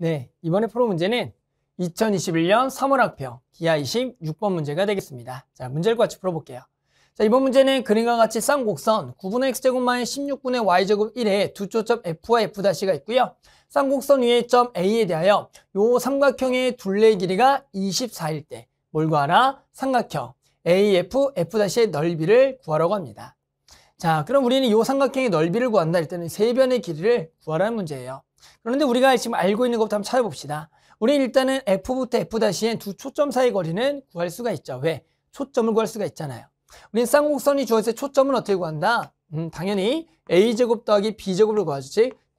네, 이번에 풀어 문제는 2021년 3월 학평 기하 26번 문제가 되겠습니다. 자, 문제를 같이 풀어볼게요. 자, 이번 문제는 그림과 같이 쌍곡선 9분의 x제곱 마이너스 16분의 y제곱 1에 두 초점 f와 f'가 있고요. 쌍곡선 위에 점 A에 대하여 요 삼각형의 둘레 길이가 24일 때 뭘 구하라? 삼각형 AF, F'의 넓이를 구하라고 합니다. 자, 그럼 우리는 요 삼각형의 넓이를 구한다 할 때는 세 변의 길이를 구하라는 문제예요. 그런데 우리가 지금 알고 있는 것부터 한번 찾아봅시다. 우리 일단은 F부터 F-엔 두 초점 사이 거리는 구할 수가 있죠. 왜? 초점을 구할 수가 있잖아요. 우린 쌍곡선이 주어질 때 초점은 어떻게 구한다? 음, 당연히 A제곱 더하기 B제곱을 구하죠.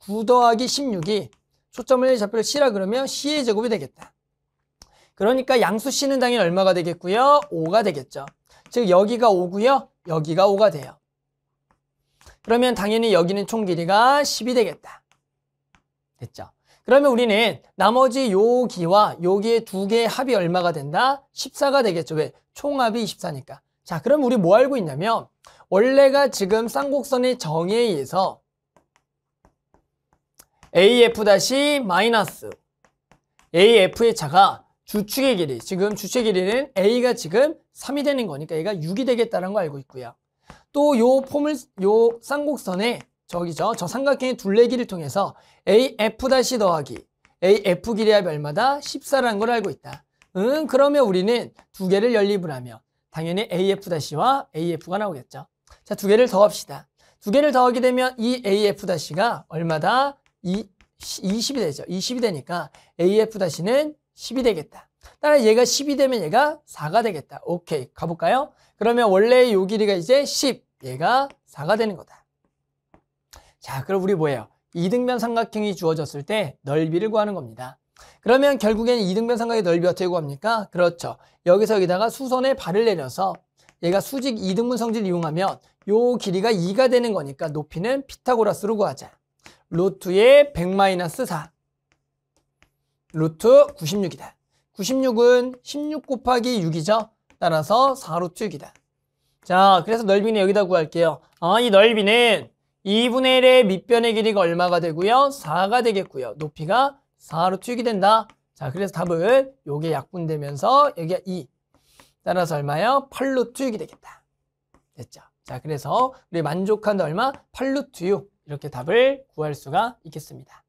즉9 더하기 16이 초점을 잡혀 를 C라 그러면 C의 제곱이 되겠다. 그러니까 양수 C는 당연히 얼마가 되겠고요? 5가 되겠죠. 즉 여기가 5고요. 여기가 5가 돼요. 그러면 당연히 여기는 총 길이가 10이 되겠다. 됐죠. 그러면 우리는 나머지 요기와요기의두 개의 합이 얼마가 된다? 14가 되겠죠. 왜? 총합이 24니까. 자, 그럼 우리 뭐 알고 있냐면 원래가 지금 쌍곡선의 정에 의해서 AF-마이너스 AF의 차가 주축의 길이, 지금 주축의 길이는 A가 지금 3이 되는 거니까 얘가 6이 되겠다는 거 알고 있고요. 또요 포물, 요 쌍곡선의 저기죠. 저 삼각형의 둘레기를 통해서 AF 다시 더하기 AF 길이와 별마다 14라는 걸 알고 있다. 응, 그러면 우리는 두 개를 연립을하며 당연히 AF 다시와 AF가 나오겠죠. 자, 두 개를 더합시다. 두 개를 더하게 되면 이 AF 다시가 얼마다? 이, 20이 되죠. 20이 되니까 AF 다시는 10이 되겠다. 따라 얘가 10이 되면 얘가 4가 되겠다. 오케이. 가볼까요? 그러면 원래 요 길이가 이제 10. 얘가 4가 되는 거다. 자, 그럼 우리 뭐예요? 이등변 삼각형이 주어졌을 때 넓이를 구하는 겁니다. 그러면 결국엔 이등변 삼각의 넓이 어떻게 구합니까? 그렇죠. 여기서 여기다가 수선에 발을 내려서 얘가 수직 이등분 성질 을 이용하면 요 길이가 2가 되는 거니까 높이는 피타고라스로 구하자. 루트의 100-4 루트 96이다. 96은 16 곱하기 6이죠. 따라서 4루트 6이다. 자, 그래서 넓이는 여기다 구할게요. 아, 이 넓이는 2분의 1의 밑변의 길이가 얼마가 되고요? 4가 되겠고요. 높이가 4로 튀입 된다. 자, 그래서 답은 요게 약분되면서 여기가 2. 따라서 얼마요? 8로튀입 되겠다. 됐죠? 자, 그래서 우리 만족한 얼마? 8루 투육. 이렇게 답을 구할 수가 있겠습니다.